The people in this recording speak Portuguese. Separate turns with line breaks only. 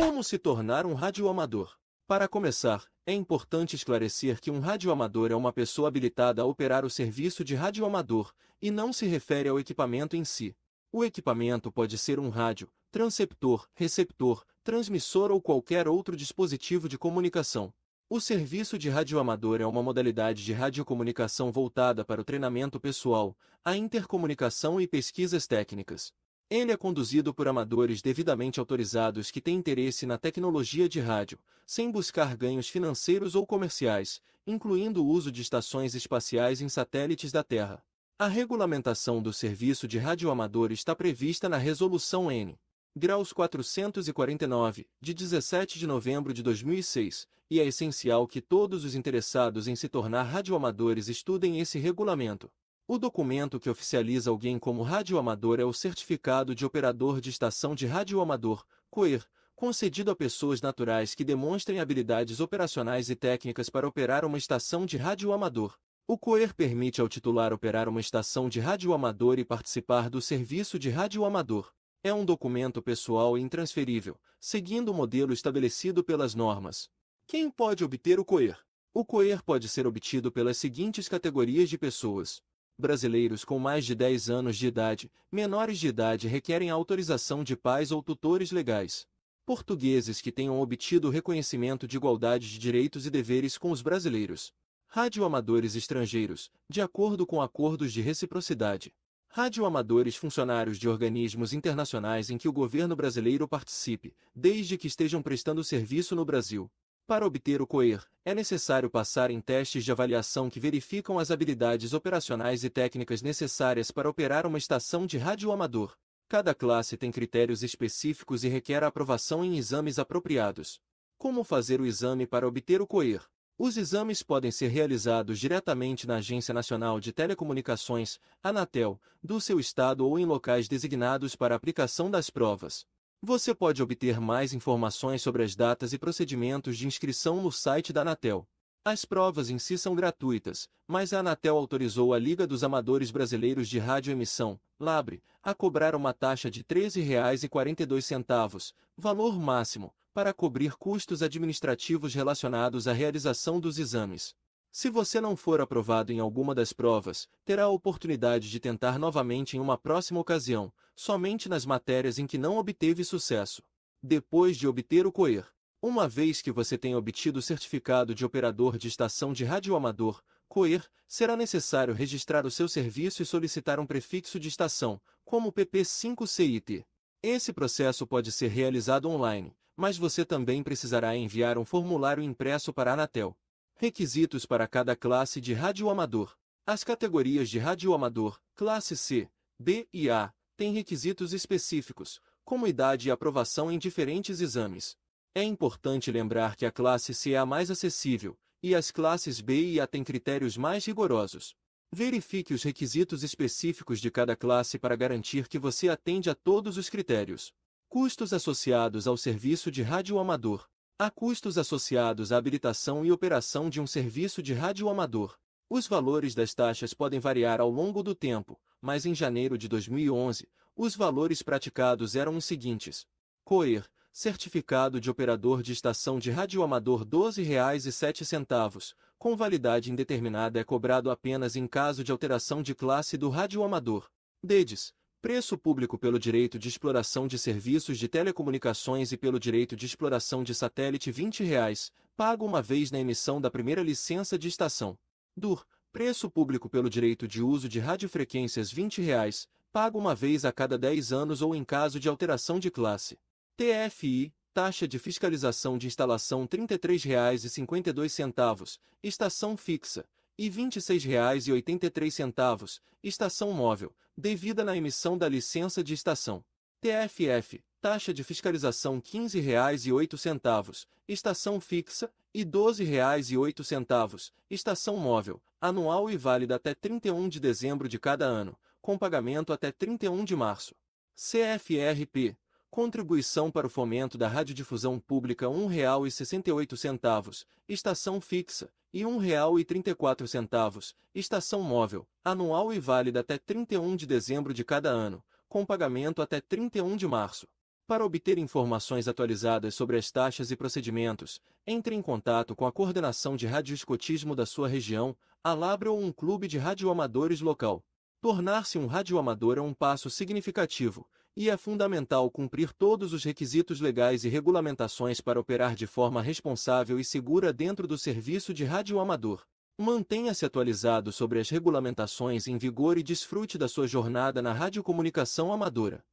Como se tornar um radioamador? Para começar, é importante esclarecer que um radioamador é uma pessoa habilitada a operar o serviço de radioamador e não se refere ao equipamento em si. O equipamento pode ser um rádio, transceptor, receptor, transmissor ou qualquer outro dispositivo de comunicação. O serviço de radioamador é uma modalidade de radiocomunicação voltada para o treinamento pessoal, a intercomunicação e pesquisas técnicas. Ele é conduzido por amadores devidamente autorizados que têm interesse na tecnologia de rádio, sem buscar ganhos financeiros ou comerciais, incluindo o uso de estações espaciais em satélites da Terra. A regulamentação do serviço de radioamador está prevista na Resolução N. Graus 449, de 17 de novembro de 2006, e é essencial que todos os interessados em se tornar radioamadores estudem esse regulamento. O documento que oficializa alguém como radioamador é o Certificado de Operador de Estação de Radioamador, COER, concedido a pessoas naturais que demonstrem habilidades operacionais e técnicas para operar uma estação de radioamador. O COER permite ao titular operar uma estação de radioamador e participar do serviço de radioamador. É um documento pessoal e intransferível, seguindo o modelo estabelecido pelas normas. Quem pode obter o COER? O COER pode ser obtido pelas seguintes categorias de pessoas brasileiros com mais de 10 anos de idade, menores de idade requerem autorização de pais ou tutores legais. Portugueses que tenham obtido reconhecimento de igualdade de direitos e deveres com os brasileiros. Radioamadores estrangeiros, de acordo com acordos de reciprocidade. Radioamadores funcionários de organismos internacionais em que o governo brasileiro participe, desde que estejam prestando serviço no Brasil. Para obter o COER, é necessário passar em testes de avaliação que verificam as habilidades operacionais e técnicas necessárias para operar uma estação de radioamador. Cada classe tem critérios específicos e requer a aprovação em exames apropriados. Como fazer o exame para obter o COER? Os exames podem ser realizados diretamente na Agência Nacional de Telecomunicações, Anatel, do seu estado ou em locais designados para aplicação das provas. Você pode obter mais informações sobre as datas e procedimentos de inscrição no site da Anatel. As provas em si são gratuitas, mas a Anatel autorizou a Liga dos Amadores Brasileiros de Radioemissão, LABRE, a cobrar uma taxa de R$ 13,42, valor máximo, para cobrir custos administrativos relacionados à realização dos exames. Se você não for aprovado em alguma das provas, terá a oportunidade de tentar novamente em uma próxima ocasião, somente nas matérias em que não obteve sucesso. Depois de obter o COER, uma vez que você tenha obtido o certificado de operador de estação de radioamador, COER, será necessário registrar o seu serviço e solicitar um prefixo de estação, como PP5CIT. Esse processo pode ser realizado online, mas você também precisará enviar um formulário impresso para a Anatel, Requisitos para cada classe de radioamador. As categorias de radioamador, classe C, B e A, têm requisitos específicos, como idade e aprovação em diferentes exames. É importante lembrar que a classe C é a mais acessível, e as classes B e A têm critérios mais rigorosos. Verifique os requisitos específicos de cada classe para garantir que você atende a todos os critérios. Custos associados ao serviço de radioamador. Há custos associados à habilitação e operação de um serviço de rádio amador. Os valores das taxas podem variar ao longo do tempo, mas em janeiro de 2011, os valores praticados eram os seguintes. COER, Certificado de Operador de Estação de Rádio Amador R$ 12,07, com validade indeterminada é cobrado apenas em caso de alteração de classe do rádio amador. DEDES, Preço público pelo direito de exploração de serviços de telecomunicações e pelo direito de exploração de satélite R$ 20,00, pago uma vez na emissão da primeira licença de estação. DUR. Preço público pelo direito de uso de radiofrequências R$ 20,00, pago uma vez a cada 10 anos ou em caso de alteração de classe. TFI. Taxa de fiscalização de instalação R$ 33,52. Estação fixa e R$ 26,83, estação móvel, devida na emissão da licença de estação. TFF, taxa de fiscalização R$ 15,08, estação fixa, e R$ 12,08, estação móvel, anual e válida até 31 de dezembro de cada ano, com pagamento até 31 de março. CFRP, Contribuição para o fomento da radiodifusão pública R$ 1,68, estação fixa, e R$ 1,34, estação móvel, anual e válida até 31 de dezembro de cada ano, com pagamento até 31 de março. Para obter informações atualizadas sobre as taxas e procedimentos, entre em contato com a coordenação de radioescotismo da sua região, a Labra ou um clube de radioamadores local. Tornar-se um radioamador é um passo significativo, e é fundamental cumprir todos os requisitos legais e regulamentações para operar de forma responsável e segura dentro do serviço de radioamador. Mantenha-se atualizado sobre as regulamentações em vigor e desfrute da sua jornada na radiocomunicação amadora.